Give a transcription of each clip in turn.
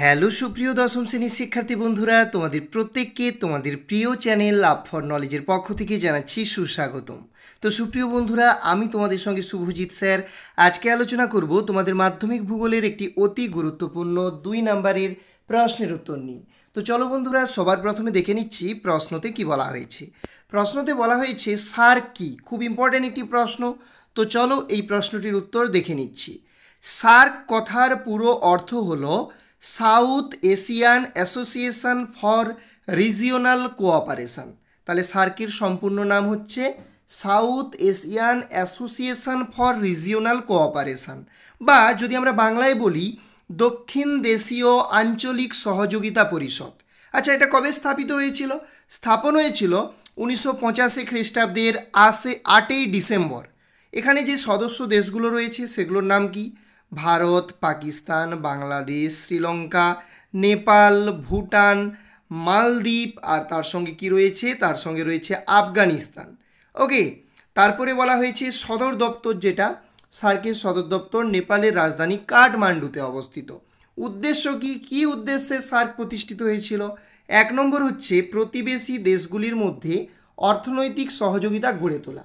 hello সুপ্রিয় দশম শ্রেণীর শিক্ষার্থী বন্ধুরা তোমাদের প্রত্যেককে তোমাদের প্রিয় চ্যানেল লাভ ফর নলেজের পক্ষ থেকে জানাচ্ছি সুস্বাগতম তো সুপ্রিয় বন্ধুরা আমি তোমাদের সঙ্গে শুভজিৎ স্যার আজকে আলোচনা করব তোমাদের মাধ্যমিক ভূগোলের একটি অতি গুরুত্বপূর্ণ দুই নাম্বারের প্রশ্নের উত্তর নিয়ে তো চলো বন্ধুরা সবার প্রথমে দেখে নিচ্ছি প্রশ্নতে কি বলা হয়েছে প্রশ্নতে বলা হয়েছে সার কি খুব ইম্পর্ট্যান্ট একটি প্রশ্ন তো চলো এই প্রশ্নটির উত্তর দেখে নিচ্ছি সার্ক কথার পুরো অর্থ হলো South Asian Association for Regional Cooperation তাহলে সার্কির সম্পূর্ণ নাম হচ্ছে South Asian Association for Regional Cooperation বা যদি আমরা বাংলায় বলি দক্ষিণ দেশীয় আঞ্চলিক সহযোগিতা পরিষদ আচ্ছা এটা কবে স্থাপিত হয়েছিল স্থাপন হয়েছিল উনিশশো পঁচাশি খ্রিস্টাব্দের আসে আটই ডিসেম্বর এখানে যে সদস্য দেশগুলো রয়েছে সেগুলোর নাম কি ভারত পাকিস্তান বাংলাদেশ শ্রীলঙ্কা নেপাল ভুটান মালদ্বীপ আর তার সঙ্গে কি রয়েছে তার সঙ্গে রয়েছে আফগানিস্তান ওকে তারপরে বলা হয়েছে সদর দপ্তর যেটা সার্কের সদর দপ্তর নেপালের রাজধানী কাঠমান্ডুতে অবস্থিত উদ্দেশ্য কি কী উদ্দেশ্যে সার্ক প্রতিষ্ঠিত হয়েছিল এক নম্বর হচ্ছে প্রতিবেশী দেশগুলির মধ্যে অর্থনৈতিক সহযোগিতা গড়ে তোলা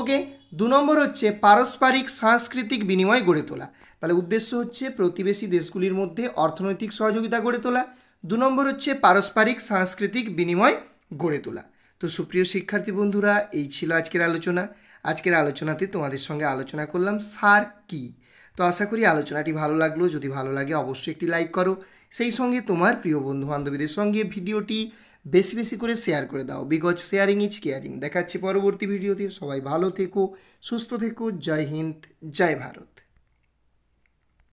ওকে দু নম্বর হচ্ছে পারস্পরিক সাংস্কৃতিক বিনিময় গড়ে তোলা তাহলে উদ্দেশ্য হচ্ছে প্রতিবেশী দেশগুলির মধ্যে অর্থনৈতিক সহযোগিতা গড়ে তোলা দু নম্বর হচ্ছে পারস্পরিক সাংস্কৃতিক বিনিময় গড়ে তোলা তো সুপ্রিয় শিক্ষার্থী বন্ধুরা এই ছিল আজকের আলোচনা আজকের আলোচনাতে তোমাদের সঙ্গে আলোচনা করলাম সার কি তো আশা করি আলোচনাটি ভালো লাগলো যদি ভালো লাগে অবশ্যই একটি লাইক করো সেই সঙ্গে তোমার প্রিয় বন্ধু বান্ধবীদের সঙ্গে ভিডিওটি বেশি বেশি করে শেয়ার করে দাও বিকজ শেয়ারিং ইজ কেয়ারিং দেখাচ্ছি পরবর্তী ভিডিওতে সবাই ভালো থেকো সুস্থ থেকো জয় হিন্দ জয় ভারত